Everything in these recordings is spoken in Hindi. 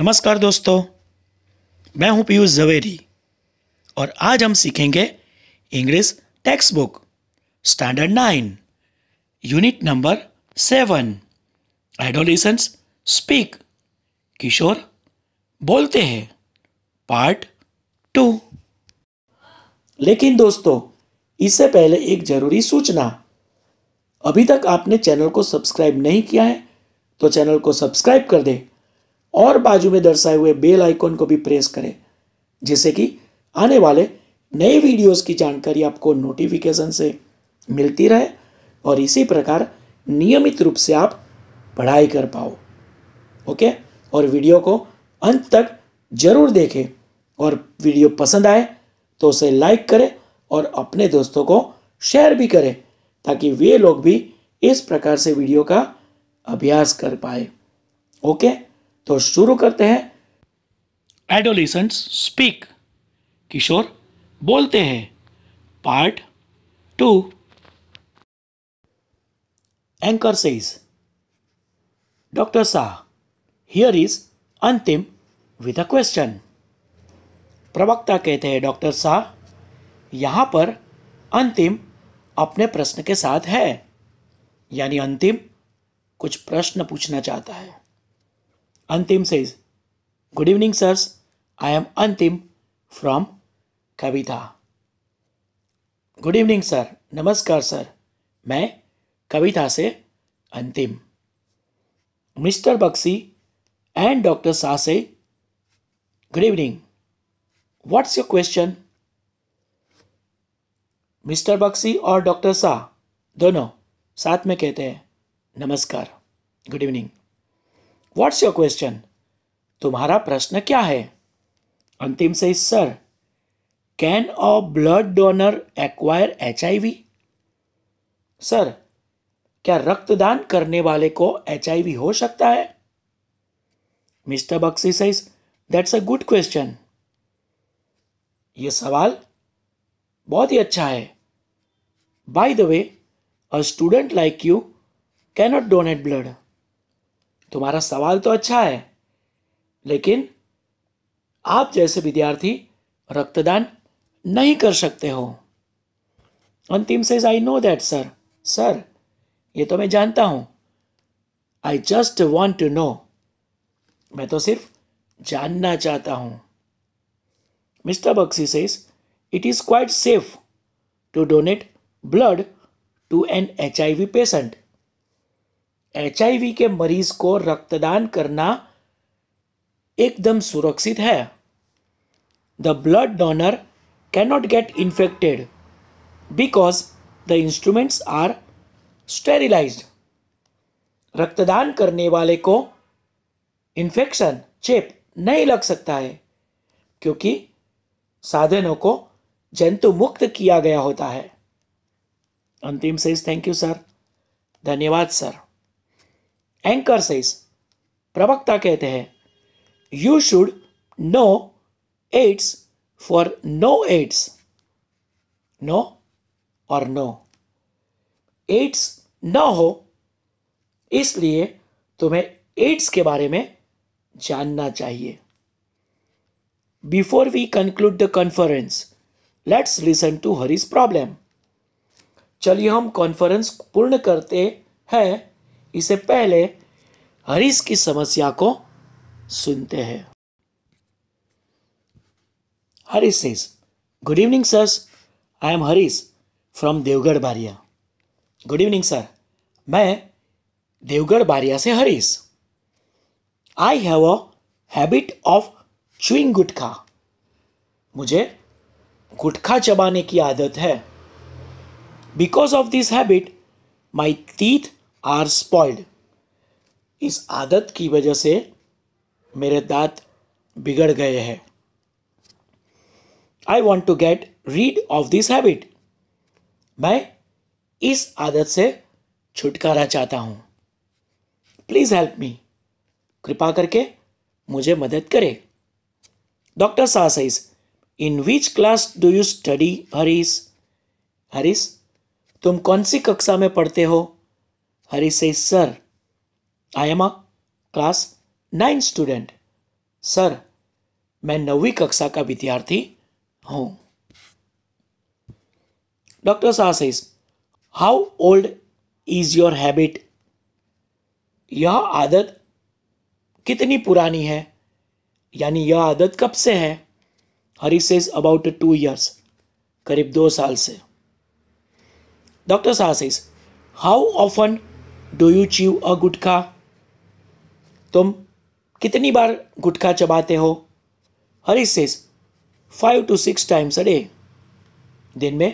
नमस्कार दोस्तों मैं हूं पीयूष जवेरी और आज हम सीखेंगे English textbook standard nine unit number seven adolescents speak किशोर बोलते हैं पार्ट टू लेकिन दोस्तों इससे पहले एक ज़रूरी सूचना अभी तक आपने चैनल को सब्सक्राइब नहीं किया है तो चैनल को सब्सक्राइब कर दें और बाजू में दर्शाए हुए बेल आइकॉन को भी प्रेस करें जिससे कि आने वाले नए वीडियोस की जानकारी आपको नोटिफिकेशन से मिलती रहे और इसी प्रकार नियमित रूप से आप पढ़ाई कर पाओ ओके और वीडियो को अंत तक जरूर देखें और वीडियो पसंद आए तो उसे लाइक करें और अपने दोस्तों को शेयर भी करें ताकि वे लोग भी इस प्रकार से वीडियो का अभ्यास कर पाए ओके तो शुरू करते हैं एडोलिसेंट्स स्पीक किशोर बोलते हैं part two anchor says doctor Shah here is Antim with a question प्रवक्ता कहते हैं डॉक्टर शाह यहां पर अंतिम अपने प्रश्न के साथ है यानी अंतिम कुछ प्रश्न पूछना चाहता है Antim says, Good evening, sirs. I am Antim from Kavita. Good evening sir नमस्कार सर मैं कविता से Antim mister Baxi and doctor Shah से good evening what's your question mister Baxi और डॉक्टर शाह दोनों साथ में कहते हैं नमस्कार good evening what's your question तुम्हारा प्रश्न क्या है अंतिम से इस sir can a blood donor acquire H sir क्या रक्तदान करने वाले को एच हो सकता है mister Baxi says that's a good question ये सवाल बहुत ही अच्छा है by the way a student like you cannot donate blood तुम्हारा सवाल तो अच्छा है लेकिन आप जैसे विद्यार्थी रक्तदान नहीं कर सकते हो Antim says I know that sir sir ये तो मैं जानता हूं I just want to know मैं तो सिर्फ जानना चाहता हूँ mister Baxi says it is quite safe to donate blood to an H I V patient H के मरीज को रक्तदान करना एकदम सुरक्षित है the blood donor cannot get infected because the instruments are sterilise रक्तदान करने वाले को इन्फेक्शन चेप नहीं लग सकता है क्योंकि साधनों को जंतु मुक्त किया गया होता है Antim says thank you sir धन्यवाद सर एंकर सेज प्रवक्ता कहते हैं you should know AIDS for no AIDS know और नो एड्स न हो इसलिए तुम्हें एड्स के बारे में जानना चाहिए before we conclude the conference let's listen to Harish problem चलिए हम कॉन्फ्रेंस पूर्ण करते हैं इससे पहले हरीश की समस्या को सुनते हैं Harish says good evening sir I am Harish from Devgadh Baria good evening sir मैं देवगढ़ बारिया से Harish I have a habit of chewing gutkha मुझे गुटखा चबाने की आदत है because of this habit my teeth are spoiled इस आदत की वजह से मेरे दांत बिगड़ गए हैं I want to get rid of this habit मैं इस आदत से छुटकारा चाहता हूँ प्लीज़ हेल्प मी कृपा करके मुझे मदद करें doctor Shah in which class do you study Harish Harish तुम कौन सी कक्षा में पढ़ते हो Hari says, Sir, I am a class 9 student. Sir, मैं नवी कक्षा का विद्यार्थी हूं doctor Shah how old is your habit यह आदत कितनी पुरानी है यानी यह आदत कब से है Hari says about two years करीब दो साल से doctor Shah how often do you chew a gutkha तुम कितनी बार गुटखा चबाते हो Hari says five to six times a day दिन में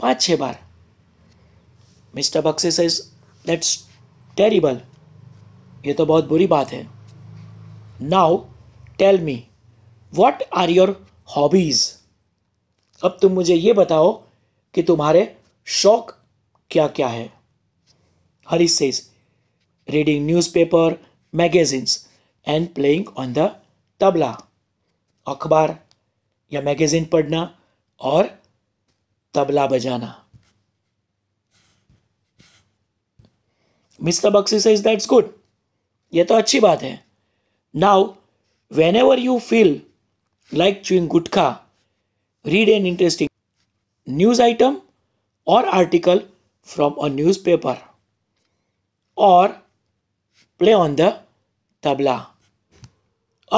पाँच छः बार mister Baxi says that's terrible ये तो बहुत बुरी बात है now tell me what are your hobbies अब तुम मुझे ये बताओ कि तुम्हारे शौक क्या क्या है Harish says, reading newspaper, magazines, and playing on the tabla अखबार या मैगजीन पढ़ना और तबला बजाना mister Baxi says that's good ये तो अच्छी बात है now whenever you feel like chewing gutkha read an interesting news item or article from a newspaper or play on the tabla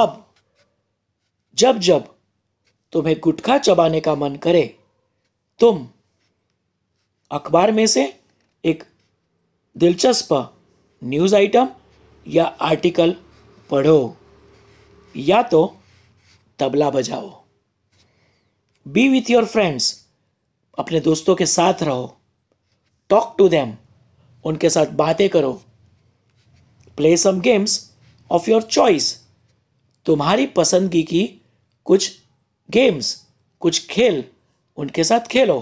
अब जब जब तुम्हें गुटखा चबाने का मन करे तुम अखबार में से एक दिलचस्प न्यूज़ आइटम या आर्टिकल पढ़ो या तो तबला बजाओ बी विथ योर फ्रेंड्स अपने दोस्तों के साथ रहो टॉक टू देम उनके साथ बातें करो play some games of your choice तुम्हारी पसंदगी की कुछ गेम्स कुछ खेल उनके साथ खेलो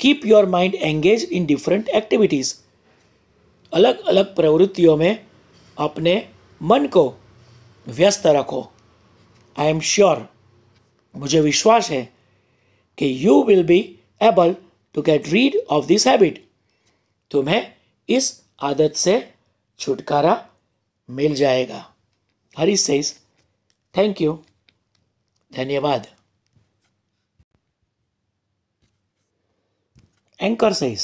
keep your mind engage in different activities अलग अलग प्रवृत्तियों में अपने मन को व्यस्त रखो आई एम श्योर मुझे विश्वास है कि you will be able to get rid of this habit तुम्हें इस आदत से छुटकारा मिल जाएगा हरी सेज थैंक यू धन्यवाद anchor Anchor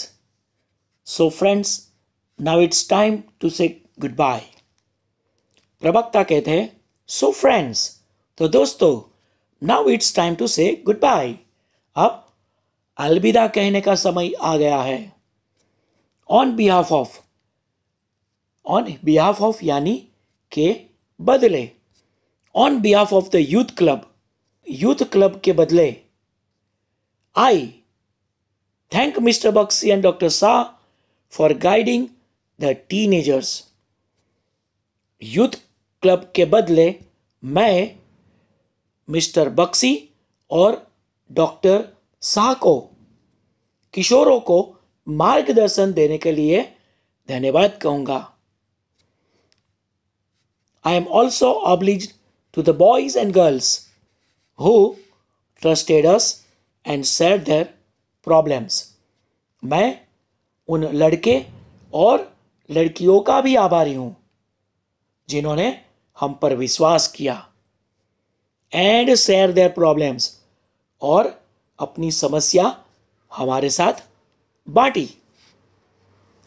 so friends now it's time to से गुड बाय प्रवक्ता कहते हैं सो फ्रेंड्स तो दोस्तों नाउ इट्स टाइम टू से गुड बाय अब अलविदा कहने का समय आ गया है on behalf of on behalf of यानी के बदले on behalf of the youth club youth club के बदले I thank mister Baxi and doctor Shah for guiding the agers youth club के बदले मैं मिस्टर बक्सी और डॉक्टर शाह को किशोरों को मार्गदर्शन देने के लिए धन्यवाद कहूंगा I am also oblige to the boys and girls who trusted us and set their problems मैं उन लड़के और लड़कियों का भी आभारी हूं जिन्होंने हम पर विश्वास किया एंड शेयर देयर प्रॉब्लम्स और अपनी समस्या हमारे साथ बाटी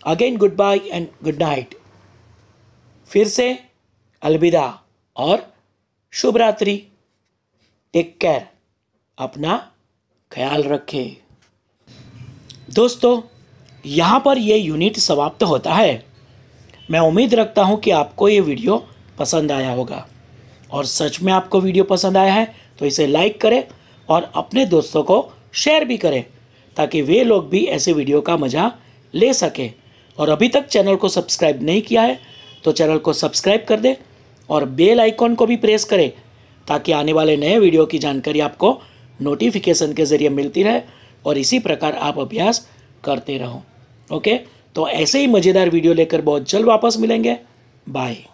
again good bye and good night फिर से अलविदा और शुभ रात्रि टेक केयर अपना ख्याल रखें दोस्तों यहाँ पर यह यूनिट समाप्त होता है मैं उम्मीद रखता हूँ कि आपको ये वीडियो पसंद आया होगा और सच में आपको वीडियो पसंद आया है तो इसे लाइक करें और अपने दोस्तों को शेयर भी करें ताकि वे लोग भी ऐसे वीडियो का मज़ा ले सकें और अभी तक चैनल को सब्सक्राइब नहीं किया है तो चैनल को सब्सक्राइब कर दें और बेल आइकॉन को भी प्रेस करें ताकि आने वाले नए वीडियो की जानकारी आपको नोटिफिकेशन के ज़रिए मिलती रहे और इसी प्रकार आप अभ्यास करते रहो ओके तो ऐसे ही मज़ेदार वीडियो लेकर बहुत जल्द वापस मिलेंगे बाय